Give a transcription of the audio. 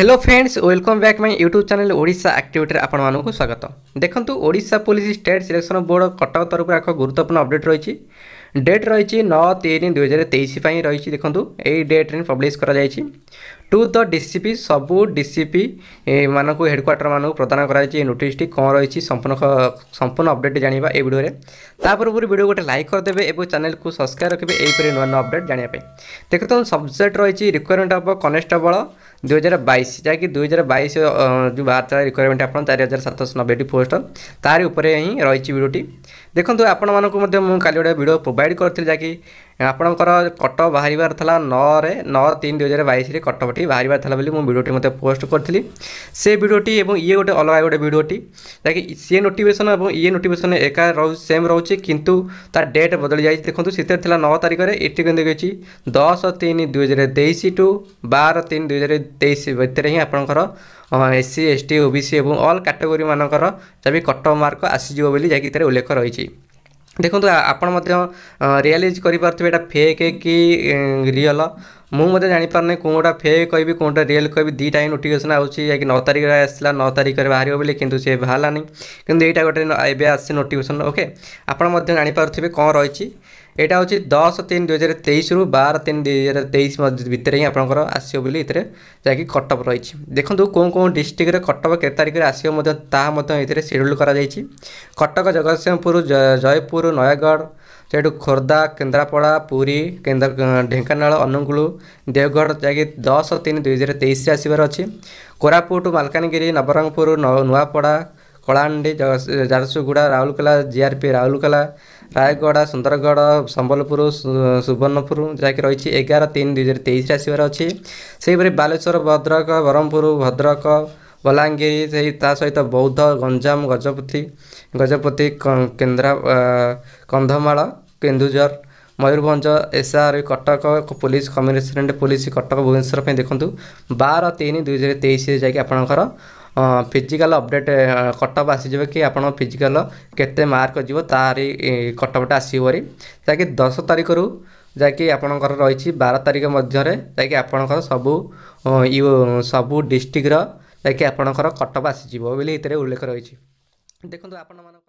hello friends welcome back my YouTube channel Odisha আক্টিভিটিরে আপনার স্বাগত দেখুন Odisha police state selection board Cuttack তরফ এক গুরুত্বপূর্ণ অপডেট রয়েছে ডেট রয়েছে নয় তিন দুই হাজার তেইশ রয়েছে দেখুন এই ডেট্রে পব্লিশ করা যাই টু দ ডিসিপি সবু ডিসিপি মানুষ হেডকোয়ার্টর মানুষ প্রদান করা হয়েছে নোটিসটি কম রয়েছে সম্পূর্ণ সম্পূর্ণ অপডেট জাঁয়া এই ভিডিওরে তা পূর্ব ভিডিও গোটে লাইক করেদেবে এবং চ্যানেলকে সবসক্রাইব রাখবে এইপরি নূন্য অপডেট জাঁয়া দেখো তো সবজেক্ট রয়েছে রিকোয়ারমেন্ট অফ কনস্টেবল ଦୁଇ ହଜାର ବାଇଶ ଯାହାକି ଦୁଇ ହଜାର ବାଇଶ ଯେଉଁ ବାହାରିଥିଲା ରିକ୍ୱାରମେଣ୍ଟ ଆପଣ ଚାରି ହଜାର ସାତଶହ ନବେଟି ପୋଷ୍ଟ ତାରି ଉପରେ ହିଁ ରହିଛି ଭିଡ଼ିଓଟି ଦେଖନ୍ତୁ ଆପଣମାନଙ୍କୁ ମଧ୍ୟ ମୁଁ କାଲି ଗୋଟେ ଭିଡ଼ିଓ ପ୍ରୋଭାଇଡ଼ କରିଥିଲି ଯାହାକି ଆପଣଙ୍କର କଟ ବାହାରିବାର ଥିଲା ନଅରେ ନଅ ତିନି ଦୁଇ ହଜାର ବାଇଶରେ କଟକଟି ବାହାରିବାର ଥିଲା ବୋଲି ମୁଁ ଭିଡ଼ିଓଟି ମୋତେ ପୋଷ୍ଟ କରିଥିଲି ସେ ଭିଡ଼ିଓଟି ଏବଂ ଇଏ ଗୋଟେ ଅଲଗା ଗୋଟେ ଭିଡ଼ିଓଟି ଯାହାକି ସିଏ ନୋଟିଫିକେସନ୍ ଏବଂ ଇଏ ନୋଟିଫିକେସନ୍ ଏକା ରହୁ ସେମ୍ ରହୁଛି କିନ୍ତୁ ତା ଡେଟ୍ ବଦଳି ଯାଇଛି ଦେଖନ୍ତୁ ସେଥିରେ ଥିଲା ନଅ ତାରିଖରେ ଏଠି କିନ୍ତୁ ହେଇଛି ଦଶ ତିନି ଦୁଇ ହଜାର ତେଇଶ ଟୁ ବାର ତିନି ଦୁଇ ହଜାର ତେଇଶ ଭିତରେ ହିଁ ଆପଣଙ୍କର S C S T OBC এবং অল ক্যাটেগোরি মানকর যাবি কট মার্ক আসিযোগ বলে যাই উল্লেখ রয়েছে ଦେଖନ୍ତୁ ଆପଣ ମଧ୍ୟ ରିଆଲାଇଜ୍ କରିପାରୁଥିବେ ଏଇଟା ଫେକ୍ କି ରିଅଲ ମୁଁ ମଧ୍ୟ ଜାଣିପାରୁନି କେଉଁଟା ଫେକ୍ କହିବି କେଉଁଟା ରିଏଲ୍ କହିବି ଦୁଇଟା ହିଁ ନୋଟିଫିକେସନ୍ ଆସୁଛି ଯାଇକି ନଅ ତାରିଖରେ ଆସିଲା ନଅ ତାରିଖରେ ବାହାରିବ ବୋଲି କିନ୍ତୁ ସେ ବାହାରିଲାନି କିନ୍ତୁ ଏଇଟା ଗୋଟେ ଏବେ ଆସିଛି ନୋଟିଫିକେସନ୍ ଓକେ ଆପଣ ମଧ୍ୟ ଜାଣିପାରୁଥିବେ କ'ଣ ରହିଛି ଏଇଟା ହେଉଛି ଦଶ ତିନି ଦୁଇହଜାର ତେଇଶରୁ ବାର ତିନି ଦୁଇହଜାର ତେଇଶ ଭିତରେ ହିଁ ଆପଣଙ୍କର ଆସିବ ବୋଲି ଏଥିରେ ଯାଇକି କଟକ ରହିଛି ଦେଖନ୍ତୁ କେଉଁ କେଉଁ ଡିଷ୍ଟ୍ରିକ୍ଟରେ କଟକ କେତେ ତାରିଖରେ ଆସିବ ମଧ୍ୟ ତାହା ମଧ୍ୟ ଏଥିରେ ସେଡ୍ୟୁଲ୍ କରାଯାଇଛି କଟକ ଜଗତସିଂହପୁର ଜୟପୁର ନୟାଗଡ଼ ସେଇଠୁ ଖୋର୍ଦ୍ଧା କେନ୍ଦ୍ରାପଡ଼ା ପୁରୀ ଢେଙ୍କାନାଳ ଅନୁଗୁଳ ଦେଓଗଡ଼ ଯାଇକି ଦଶ ତିନି ଦୁଇହଜାର ତେଇଶରେ ଆସିବାର ଅଛି କୋରାପୁଟ ମାଲକାନଗିରି ନବରଙ୍ଗପୁର ନୂଆପଡ଼ା କଳାହାଣ୍ଡି ଝାରସୁଗୁଡ଼ା ରାଉରକେଲା ଜିଆରପି ରାଉରକେଲା ରାୟଗଡ଼ା ସୁନ୍ଦରଗଡ଼ ସମ୍ବଲପୁର ସୁବର୍ଣ୍ଣପୁର ଯାହାକି ରହିଛି ଏଗାର ତିନି ଦୁଇହଜାର ତେଇଶରେ ଆସିବାର ଅଛି ସେହିପରି ବାଲେଶ୍ୱର ଭଦ୍ରକ ବ୍ରହ୍ମପୁର ଭଦ୍ରକ ବଲାଙ୍ଗୀର ସେହି ତା ସହିତ ବୌଦ୍ଧ ଗଞ୍ଜାମ ଗଜପତି ଗଜପତି କେନ୍ଦ୍ରା Kandhamal Keonjhar Mayurbhanj SR Cuttack police commissionerate police Cuttack Bhubaneswar ପାଇଁ ଦେଖନ୍ତୁ ବାର ତିନି ଦୁଇ ହଜାର ତେଇଶରେ ଯାଇକି ଆପଣଙ୍କର ଫିଜିକାଲ୍ ଅପଡ଼େଟ୍ କଟକ ଆସିଯିବ କି ଆପଣଙ୍କ ଫିଜିକାଲ କେତେ ମାର୍କ ଯିବ ତାରି କଟକଟା ଆସିବ ବୋଲି ଯାହାକି ଦଶ ତାରିଖରୁ ଯାଇକି ଆପଣଙ୍କର ରହିଛି ବାର ତାରିଖ ମଧ୍ୟରେ ଯାଇକି ଆପଣଙ୍କର ସବୁ ସବୁ ଡିଷ୍ଟ୍ରିକ୍ଟର ଯାଇକି ଆପଣଙ୍କର କଟକ ଆସିଯିବ ବୋଲି ଏଥିରେ ଉଲ୍ଲେଖ ରହିଛି ଦେଖନ୍ତୁ ଆପଣମାନଙ୍କ